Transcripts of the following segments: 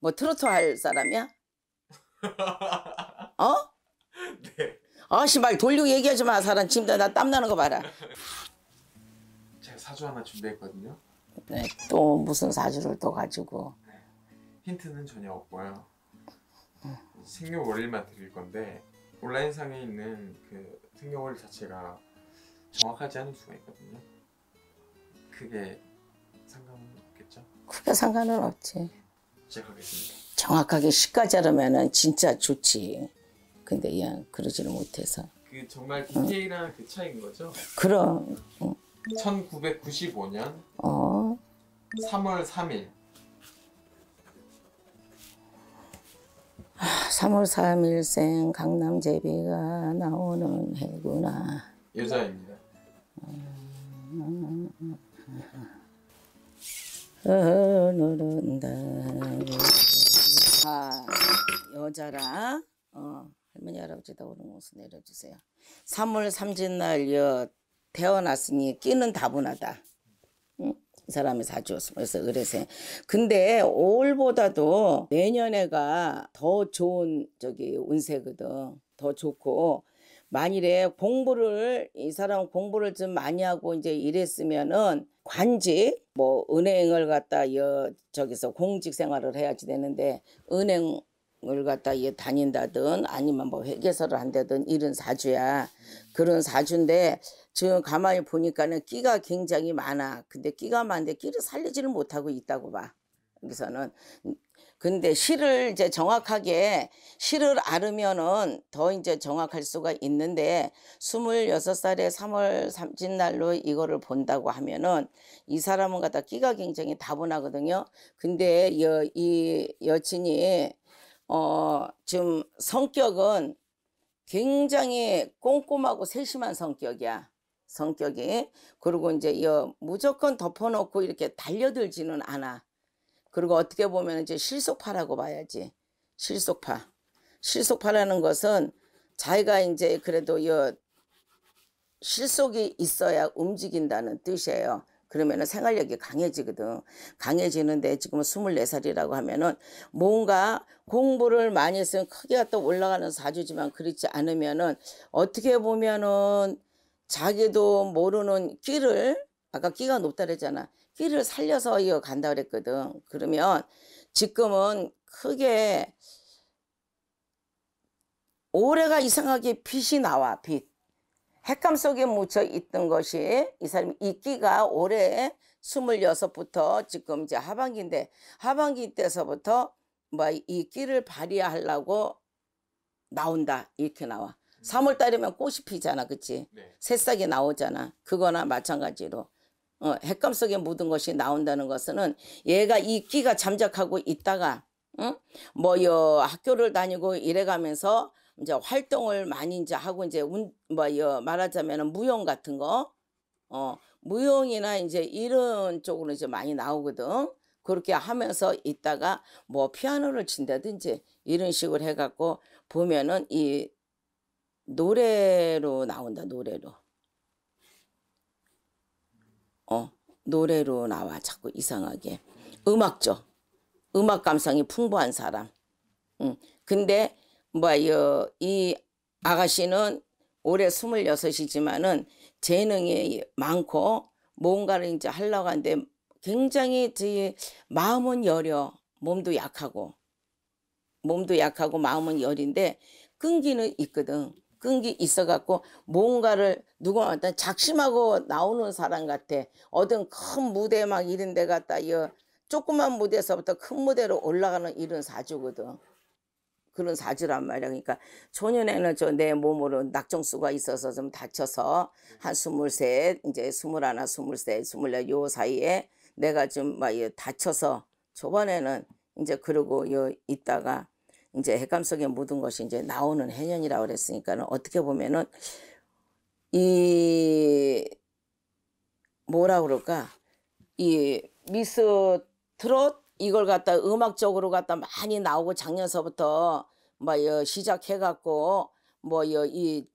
뭐 트로트 할 사람이야? 어? 네. 아씨 말 돌리고 얘기하지 마 사람 지금 나땀 나는 거 봐라. 제가 사주 하나 준비했거든요. 네, 또 무슨 사주를 또 가지고. 네. 힌트는 전혀 없고요. 생년월일만 드릴 건데 온라인상에 있는 그 생년월일 자체가 정확하지 않을 수가 있거든요. 그게 상관없겠죠? 크게 상관은 없지. 시작하겠습니다. 정확하게 시까지 하려면 진짜 좋지. 근데 그 그러지를 못해서. 그 정말 디테일한 그 차이인 거죠? 그럼 1995년 어 3월 3일 3월 아, 3일생 강남제비가 나오는 해구나 여자입니다. 음, 음, 음, 흐르른다 아, 여자라 어, 할머니 할아버지다 오는 모습 내려주세요 3월 3진날 여 태어났으니 끼는 다분하다 응? 이 사람이 사주었어 그래서 의뢰생 근데 올보다도 내년에가 더 좋은 저기 운세거든 더 좋고 만일에 공부를 이 사람 공부를 좀 많이 하고 이제 이랬으면은 관지뭐 은행을 갖다 여 저기서 공직 생활을 해야지 되는데 은행 을 갖다 여 다닌다든 아니면 뭐회계사를 한다든 이런 사주야 그런 사주인데 지금 가만히 보니까는 끼가 굉장히 많아 근데 끼가 많은데 끼를 살리지를 못하고 있다고 봐 여기서는 근데 실을 이제 정확하게 실을 알으면은 더 이제 정확할 수가 있는데 스물여섯 살에삼월삼진날로 이거를 본다고 하면은 이 사람은 갖다 끼가 굉장히 다분하거든요. 근데 여, 이 여친이 어, 지금 성격은 굉장히 꼼꼼하고 세심한 성격이야. 성격이. 그리고 이제 여 무조건 덮어놓고 이렇게 달려들지는 않아. 그리고 어떻게 보면 이제 실속파라고 봐야지. 실속파. 실속파라는 것은 자기가 이제 그래도 여 실속이 있어야 움직인다는 뜻이에요. 그러면은 생활력이 강해지거든. 강해지는데 지금 은 24살이라고 하면은 뭔가 공부를 많이 했으면 크기가 또 올라가는 사주지만 그렇지 않으면은 어떻게 보면은 자기도 모르는 끼를 아까 끼가 높다 그랬잖아. 끼를 살려서 이어 간다 그랬거든. 그러면 지금은 크게 올해가 이상하게 빛이 나와 빛. 핵감 속에 묻혀 있던 것이 이 사람 이이 끼가 올해 2 6부터 지금 이제 하반기인데 하반기 때서부터 뭐이 끼를 발휘하려고 나온다 이렇게 나와. 3월 음. 달이면 꽃이 피잖아, 그치? 네. 새싹이 나오잖아. 그거나 마찬가지로 어, 핵감 속에 묻은 것이 나온다는 것은 얘가 이 끼가 잠적하고 있다가 응? 뭐여 학교를 다니고 이래가면서 이제 활동을 많이 이제 하고 이제 뭐여 말하자면은 무용 같은 거 어, 무용이나 이제 이런 쪽으로 이제 많이 나오거든. 그렇게 하면서 있다가 뭐 피아노를 친다든지 이런 식으로 해갖고 보면은 이 노래로 나온다 노래로. 어, 노래로 나와 자꾸 이상하게 음악죠. 음악 감상이 풍부한 사람. 음. 근데 뭐이 야 아가씨는 올해 스물여섯이지만은 재능이 많고 뭔가를 이제 하려고 하는데 굉장히 제 마음은 여려 몸도 약하고 몸도 약하고 마음은 여린데 끈기는 있거든 끈기 있어갖고 뭔가를 누구 어떤 작심하고 나오는 사람 같아. 어떤 큰 무대 막 이런 데 갔다 여 조그만 무대에서부터 큰 무대로 올라가는 이런 사주거든. 그런 사주란 말이야. 그러니까 초년에는 저 내 몸으로 낙정수가 있어서 좀 다쳐서 한 스물셋, 이제 스물하나, 스물셋, 스물넷 요 사이에 내가 좀막 다쳐서 초반에는 이제 그러고 여 있다가 이제 핵감 속에 모든 것이 이제 나오는 해년이라고 그랬으니까는 어떻게 보면은 이 뭐라 그럴까 이 미스 트롯 이걸 갖다 음악적으로 갖다 많이 나오고 작년서부터 뭐 시작해갖고 뭐이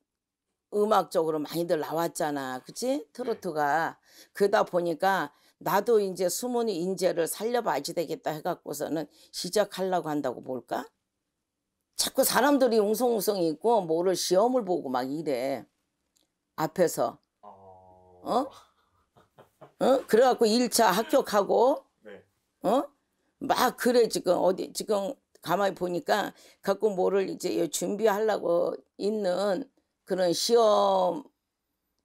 음악적으로 많이들 나왔잖아 그치 트로트가 그러다 보니까 나도 이제 숨은 인재를 살려봐야지 되겠다 해갖고서는 시작하려고 한다고 볼까 자꾸 사람들이 웅성웅성 있고 뭐를 시험을 보고 막 이래. 앞에서. 아. 어? 어? 그래갖고 1차 합격하고, 네. 어? 막 그래, 지금, 어디, 지금 가만히 보니까 갖고 뭐를 이제 준비하려고 있는 그런 시험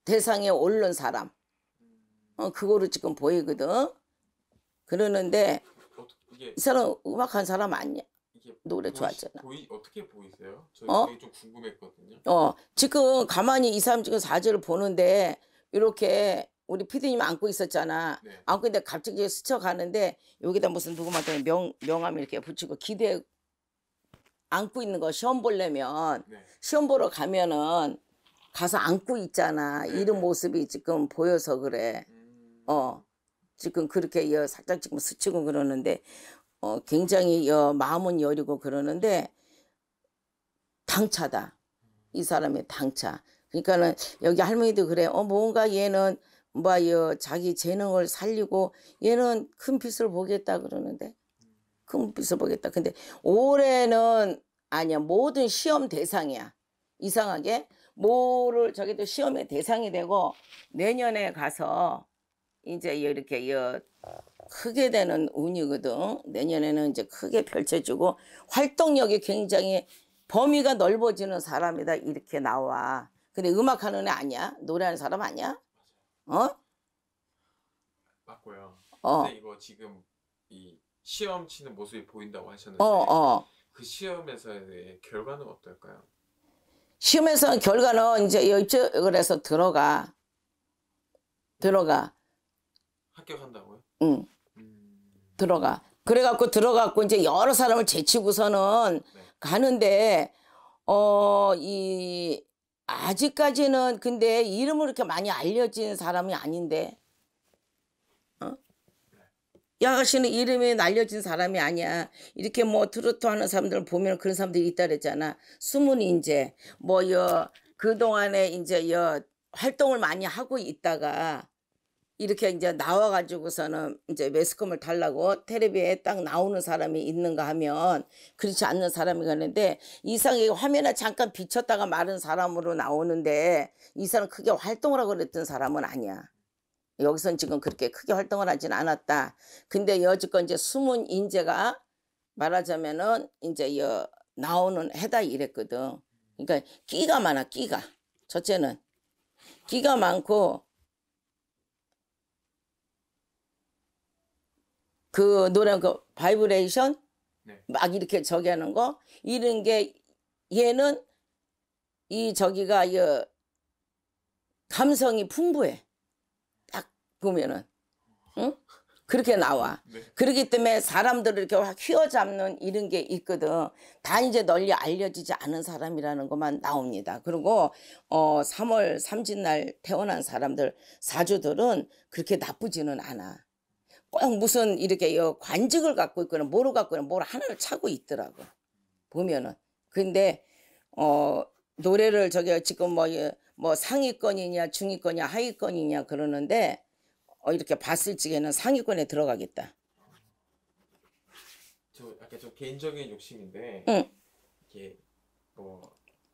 대상에 오른 사람. 어, 그거를 지금 보이거든. 그러는데, 어, 어, 이 사람 음악한 사람 아니야. 노래 좋아하잖아. 보이, 어떻게 보이세요? 저 어? 좀 궁금했거든요. 어, 지금 가만히 이 사람 지금 사주를 보는데 이렇게 우리 피디님 안고 있었잖아. 네. 안고 있는데 갑자기 스쳐 가는데 여기다 무슨 누구한테 명 명함 이렇게 붙이고 기대 안고 있는 거 시험 보려면 네. 시험 보러 가면은 가서 안고 있잖아. 네. 이런 네. 모습이 지금 보여서 그래. 음... 어. 지금 그렇게 살짝 지금 스치고 그러는데 어, 굉장히 어, 마음은 여리고 그러는데 당차다. 이 사람의 당차. 그러니까는 여기 할머니도 그래. 어 뭔가 얘는 뭐요 자기 재능을 살리고 얘는 큰 빛을 보겠다 그러는데 큰 빛을 보겠다. 근데 올해는 아니야 모든 시험 대상이야. 이상하게 뭐를 저기도 시험의 대상이 되고 내년에 가서 이제 이렇게 여 크게 되는 운이거든. 내년에는 이제 크게 펼쳐지고 활동력이 굉장히 범위가 넓어지는 사람이다 이렇게 나와. 근데 음악하는 애 아니야? 노래하는 사람 아니야? 어? 맞고요. 어. 근데 이거 지금 이 시험 치는 모습이 보인다고 하셨는데 어, 어. 그 시험에서의 결과는 어떨까요? 시험에서 결과는 이제 이쪽을 해서 들어가. 들어가. 합격한다고요? 응. 들어가. 그래갖고 들어갔고 이제 여러 사람을 제치고서는 네. 가는데 어 이 아직까지는 근데 이름을 이렇게 많이 알려진 사람이 아닌데 어? 이 아가씨는 이름이 알려진 사람이 아니야. 이렇게 뭐 트로트 하는 사람들 보면 그런 사람들이 있다 그랬잖아. 숨은 인제 뭐여 그동안에 이제 여 활동을 많이 하고 있다가 이렇게 이제 나와가지고서는 이제 매스컴을 달라고 테레비에 딱 나오는 사람이 있는가 하면 그렇지 않는 사람이 가는데 이상하게 화면에 잠깐 비쳤다가 마른 사람으로 나오는데 이 사람 크게 활동을 하고 그랬던 사람은 아니야. 여기선 지금 그렇게 크게 활동을 하진 않았다. 근데 여지껏 이제 숨은 인재가 말하자면은 이제 여 나오는 해다 이랬거든. 그러니까 끼가 많아 끼가. 첫째는 끼가 많고 그노래그 바이브레이션 네. 막 이렇게 저기 하는 거 이런 게 얘는 이 저기가 이 어, 감성이 풍부해. 딱 보면은 응? 그렇게 나와. 네. 그렇기 때문에 사람들을 이렇게 확 휘어잡는 이런 게 있거든. 다 이제 널리 알려지지 않은 사람이라는 것만 나옵니다. 그리고 어 3월 3진날 태어난 사람들 사주들은 그렇게 나쁘지는 않아. 꼭 무슨 이렇게 관직을 갖고 있거나 뭐를 갖고 있거나 뭘 하나를 차고 있더라고. 보면은. 근데, 어, 노래를 저기 지금 뭐, 예, 뭐 상위권이냐 중위권이냐 하위권이냐 그러는데, 어, 이렇게 봤을 적에는 상위권에 들어가겠다. 저 약간 좀 개인적인 욕심인데, 응. 이게 뭐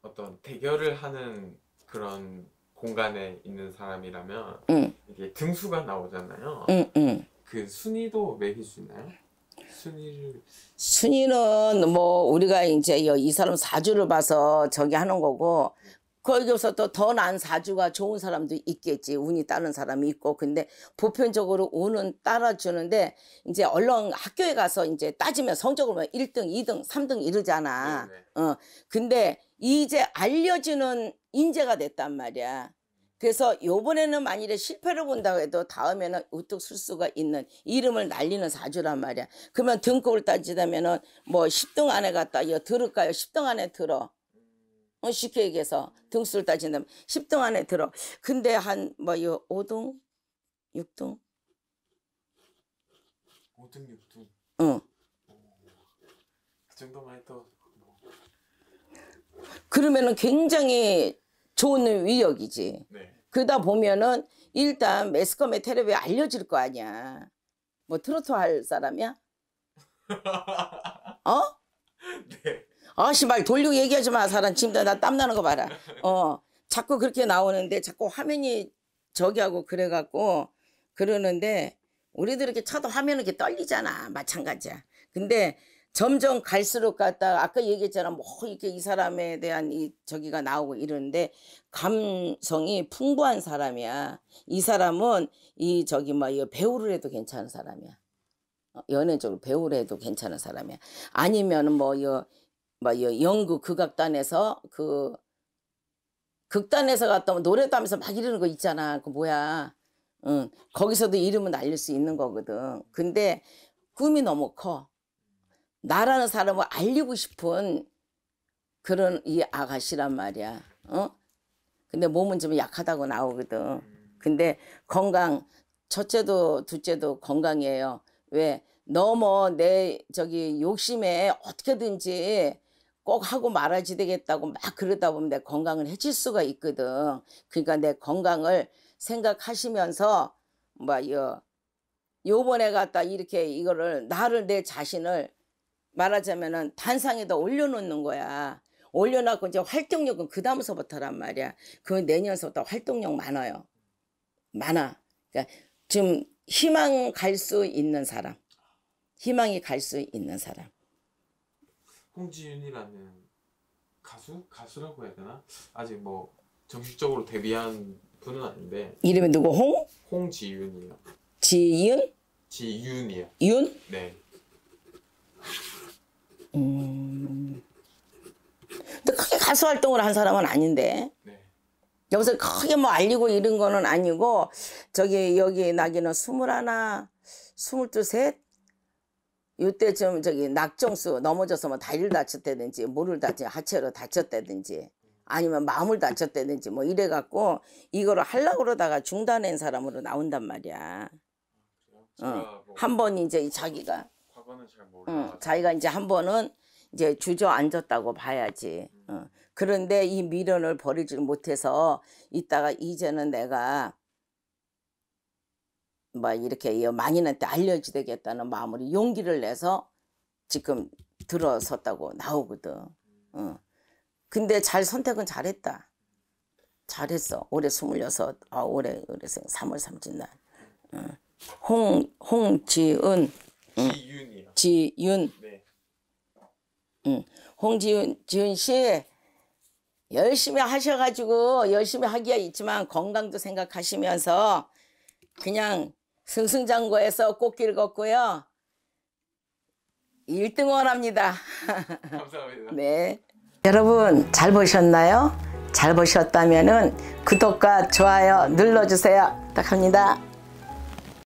어떤 대결을 하는 그런 공간에 있는 사람이라면 응. 이게 등수가 나오잖아요. 응, 그 순위도 매길수있나요순위는뭐 우리가 이제 이 사람 사주를 봐서 저기 하는 거고 거기서 또 더 난 사주가 좋은 사람도 있겠지 운이 따른 사람이 있고 근데 보편적으로 운은 따라주는데 이제 얼른 학교에 가서 이제 따지면 성적을 보면 1등, 2등, 3등 이러잖아. 네네. 어 근데 이제 알려지는 인재가 됐단 말이야. 그래서 요번에는 만일에 실패를 본다고 해도 다음에는 우뚝 설 수가 있는 이름을 날리는 사주란 말이야. 그러면 등급을 따지자면은 뭐 10등 안에 갔다 이거 들을까요? 10등 안에 들어. 어, 쉽게 얘기해서 등수를 따진다면 10등 안에 들어. 근데 한뭐이 5등? 6등? 5등, 6등. 응. 그 정도만 해도 뭐. 그러면은 굉장히 좋은 위역이지. 네. 그러다 보면은 일단 매스컴의 테레비에 알려질 거 아니야. 뭐 트로트 할 사람이야? 어? 네. 아씨 말 돌리고 얘기하지 마 사람 지금 나 땀나는 거 봐라 어 자꾸 그렇게 나오는데 자꾸 화면이 저기하고 그래갖고 그러는데 우리들 이렇게 쳐도 화면 이렇게 떨리잖아 마찬가지야 근데 점점 갈수록 갔다가 아까 얘기했잖아 뭐 이렇게 이 사람에 대한 이 저기가 나오고 이러는데 감성이 풍부한 사람이야 이 사람은 이 저기 막 뭐 배우를 해도 괜찮은 사람이야 어, 연예적으로 배우를 해도 괜찮은 사람이야 아니면은 뭐여 뭐, 뭐 연극 극악단에서 그 극단에서 갔다 오면 노래도 하면서 막 이러는 거 있잖아 그 뭐야 응 거기서도 이름은 날릴수 있는 거거든 근데 꿈이 너무 커 나라는 사람을 알리고 싶은 그런 이 아가씨란 말이야. 어? 근데 몸은 좀 약하다고 나오거든. 근데 건강 첫째도 둘째도 건강이에요. 왜 너무 내 저기 욕심에 어떻게든지 꼭 하고 말아지 되겠다고 막 그러다 보면 내 건강을 해칠 수가 있거든. 그러니까 내 건강을 생각하시면서 뭐요 요번에 갔다 이렇게 이거를 나를 내 자신을 말하자면은 단상에다 올려놓는 거야. 올려놓고 이제 활동력은 그 다음서부터란 말이야. 그 내년서부터 활동력 많아요. 많아. 그러니까 지금 희망 갈 수 있는 사람. 희망이 갈 수 있는 사람. 홍지윤이라는 가수? 가수라고 해야 되나? 아직 뭐 정식적으로 데뷔한 분은 아닌데 이름이 누구? 홍? 홍지윤이요. 지윤? 지윤이요. 윤? 네. 음. 근데 크게 가수 활동을 한 사람은 아닌데. 네. 여기서 크게 뭐 알리고 이런 거는 아니고, 저기, 여기 나기는 스물하나, 스물두 셋? 이때쯤 저기 낙정수 넘어져서 뭐 다리를 다쳤다든지, 물을 다친 하체로 다쳤다든지, 아니면 마음을 다쳤다든지 뭐 이래갖고, 이거를 하려고 그러다가 중단한 사람으로 나온단 말이야. 아, 어. 뭐 한번 이제 자기가 거는 잘 몰라. 응, 자기가 이제 한 번은 이제 주저앉았다고 봐야지. 응. 그런데 이 미련을 버리지 못해서 이따가 이제는 내가 막 뭐 이렇게 망인한테 알려지되겠다는 마음으로 용기를 내서 지금 들어섰다고 나오거든. 응. 근데 잘 선택은 잘했다. 잘했어. 올해 스물여섯, 아, 올해, 올해 3월 3일 날. 응. 홍, 홍지은. 응. 홍지윤. 네. 홍지윤 지윤 씨 열심히 하셔가지고 열심히 하기가 있지만 건강도 생각하시면서 그냥 승승장구해서 꽃길 걷고요. 1등 원합니다. 감사합니다. 네. 여러분 잘 보셨나요? 잘 보셨다면 구독과 좋아요 눌러주세요. 부탁합니다.